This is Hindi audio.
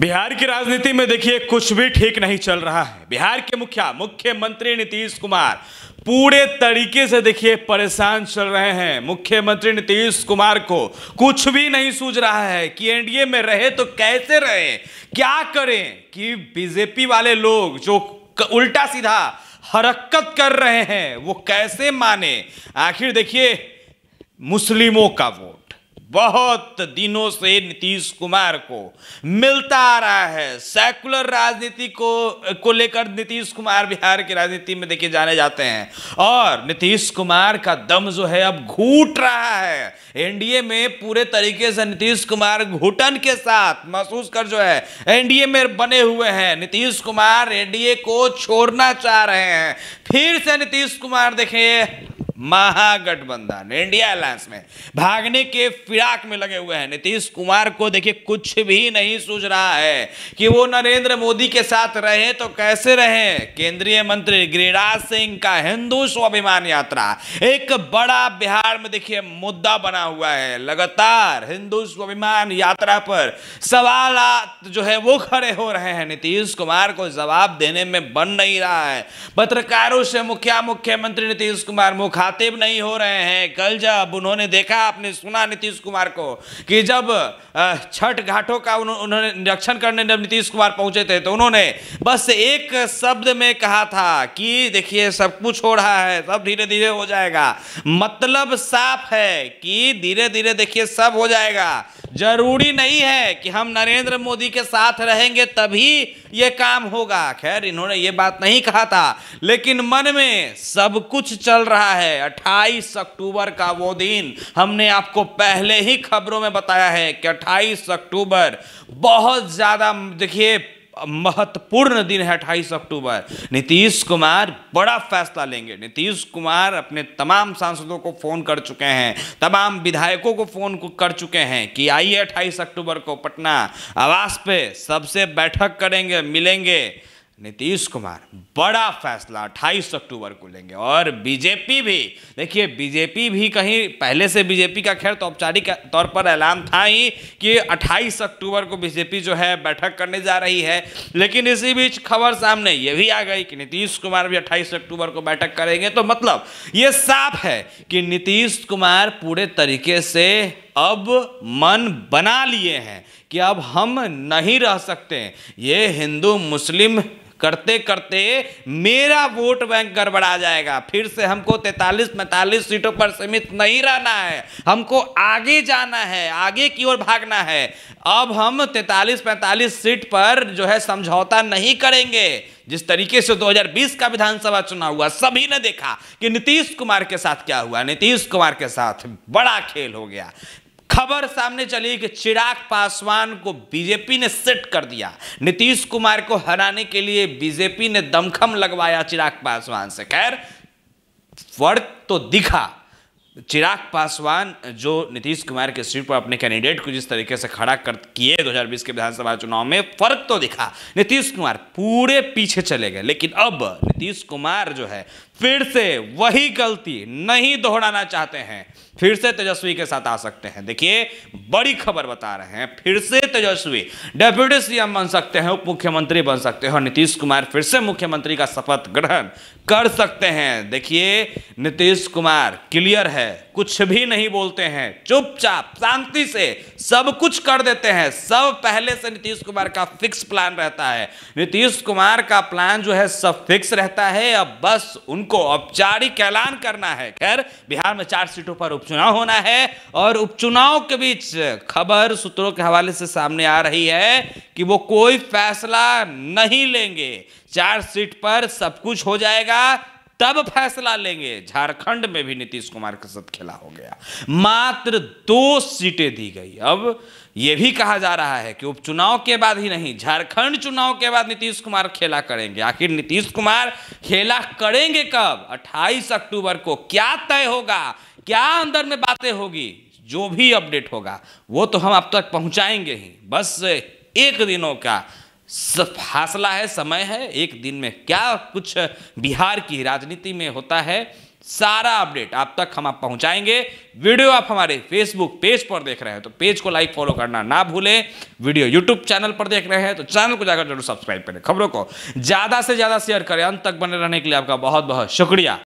बिहार की राजनीति में देखिए कुछ भी ठीक नहीं चल रहा है बिहार के मुखिया मुख्यमंत्री नीतीश कुमार पूरे तरीके से देखिए परेशान चल रहे हैं मुख्यमंत्री नीतीश कुमार को कुछ भी नहीं सूझ रहा है कि एनडीए में रहे तो कैसे रहे क्या करें कि बीजेपी वाले लोग जो उल्टा सीधा हरकत कर रहे हैं वो कैसे माने आखिर देखिए मुस्लिमों का वोट बहुत दिनों से नीतीश कुमार को मिलता आ रहा है सेकुलर राजनीति को को लेकर नीतीश कुमार बिहार की राजनीति में देखे जाने जाते हैं और नीतीश कुमार का दम जो है अब घूट रहा है एनडीए में पूरे तरीके से नीतीश कुमार घुटन के साथ महसूस कर जो है एनडीए में बने हुए हैं नीतीश कुमार एनडीए को छोड़ना चाह रहे हैं फिर से नीतीश कुमार देखें महागठबंधन इंडिया अलायंस में भागने के फिराक में लगे हुए हैं नीतीश कुमार को देखिए कुछ भी नहीं सूझ रहा है कि वो नरेंद्र मोदी के साथ रहे तो कैसे रहे केंद्रीय मंत्री गिरिराज सिंह का हिंदू स्वाभिमान यात्रा एक बड़ा बिहार में देखिए मुद्दा बना हुआ है लगातार हिंदू स्वाभिमान यात्रा पर सवाल जो है वो खड़े हो रहे हैं नीतीश कुमार को जवाब देने में बन नहीं रहा है पत्रकारों से मुखिया मुख्यमंत्री नीतीश कुमार मुखा मुखातिब नहीं हो रहे हैं कल जब उन्होंने देखा आपने सुना नीतीश कुमार को कि जब छठ घाटों का उन्होंने निरीक्षण करने जब नीतीश कुमार पहुंचे थे तो उन्होंने बस एक शब्द में कहा था कि देखिए सब कुछ हो रहा है सब धीरे धीरे हो जाएगा मतलब साफ है कि धीरे धीरे देखिए सब हो जाएगा जरूरी नहीं है कि हम नरेंद्र मोदी के साथ रहेंगे तभी यह काम होगा खैर इन्होंने ये बात नहीं कहा था लेकिन मन में सब कुछ चल रहा है है 28 अक्टूबर का वो दिन हमने आपको पहले ही खबरों में बताया है कि 28 अक्टूबर बहुत ज़्यादा देखिए महत्वपूर्ण दिन है अट्ठाईस अक्टूबर नीतीश कुमार बड़ा फैसला लेंगे नीतीश कुमार अपने तमाम सांसदों को फ़ोन कर चुके हैं तमाम विधायकों को फ़ोन कर चुके हैं कि आइए अट्ठाईस अक्टूबर को पटना आवास पे सबसे बैठक करेंगे मिलेंगे नीतीश कुमार बड़ा फैसला 28 अक्टूबर को लेंगे और बीजेपी भी देखिए बीजेपी भी कहीं पहले से बीजेपी का खैर तो औपचारिक तौर पर ऐलान था ही कि 28 अक्टूबर को बीजेपी जो है बैठक करने जा रही है लेकिन इसी बीच खबर सामने ये भी आ गई कि नीतीश कुमार भी 28 अक्टूबर को बैठक करेंगे तो मतलब ये साफ है कि नीतीश कुमार पूरे तरीके से अब मन बना लिए हैं कि अब हम नहीं रह सकते ये हिंदू मुस्लिम करते करते मेरा वोट बैंक गड़बड़ा जाएगा फिर से हमको तैतालीस पैंतालीस सीटों पर सीमित नहीं रहना है हमको आगे जाना है आगे की ओर भागना है अब हम तैतालीस पैंतालीस सीट पर जो है समझौता नहीं करेंगे जिस तरीके से 2020 का विधानसभा चुनाव हुआ सभी ने देखा कि नीतीश कुमार के साथ क्या हुआ नीतीश कुमार के साथ बड़ा खेल हो गया खबर सामने चली कि चिराग पासवान को बीजेपी ने सेट कर दिया नीतीश कुमार को हराने के लिए बीजेपी ने दमखम लगवाया चिराग पासवान से खैर फर्क तो दिखा चिराग पासवान जो नीतीश कुमार के सीट पर अपने कैंडिडेट को जिस तरीके से खड़ा कर किए 2020 के विधानसभा चुनाव में फर्क तो दिखा नीतीश कुमार पूरे पीछे चले गए लेकिन अब नीतीश कुमार जो है फिर से वही गलती नहीं दोहराना चाहते हैं फिर से तेजस्वी के साथ आ सकते हैं देखिए बड़ी खबर बता रहे हैं फिर से तेजस्वी डेप्यूटी सीएम बन सकते हैं उप मुख्यमंत्री बन सकते हैं और नीतीश कुमार फिर से मुख्यमंत्री का शपथ ग्रहण कर सकते हैं देखिए नीतीश कुमार क्लियर है कुछ भी नहीं बोलते हैं चुपचाप शांति से सब कुछ कर देते हैं सब पहले से नीतीश कुमार का फिक्स प्लान रहता है नीतीश कुमार का प्लान जो है सब फिक्स रहता है अब बस उनको औपचारिक ऐलान करना है खैर बिहार में चार सीटों पर उपचुनाव होना है और उपचुनाव के बीच खबर सूत्रों के हवाले से सामने आ रही है कि वो कोई फैसला नहीं लेंगे चार सीट पर सब कुछ हो जाएगा तब फैसला लेंगे झारखंड में भी नीतीश कुमार के साथ खेला हो गया मात्र दो सीटें दी गई अब यह भी कहा जा रहा है कि उपचुनाव के बाद ही नहीं झारखंड चुनाव के बाद नीतीश कुमार खेला करेंगे आखिर नीतीश कुमार खेला करेंगे कब 28 अक्टूबर को क्या तय होगा क्या अंदर में बातें होगी जो भी अपडेट होगा वो तो हम अब तक पहुंचाएंगे ही बस एक दिनों का फासला है समय है एक दिन में क्या कुछ बिहार की राजनीति में होता है सारा अपडेट आप तक हम आप पहुंचाएंगे वीडियो आप हमारे फेसबुक पेज पर देख रहे हैं तो पेज को लाइक फॉलो करना ना भूलें वीडियो यूट्यूब चैनल पर देख रहे हैं तो चैनल को जाकर जरूर सब्सक्राइब करें खबरों को ज़्यादा से ज़्यादा शेयर करें अंत तक बने रहने के लिए आपका बहुत बहुत शुक्रिया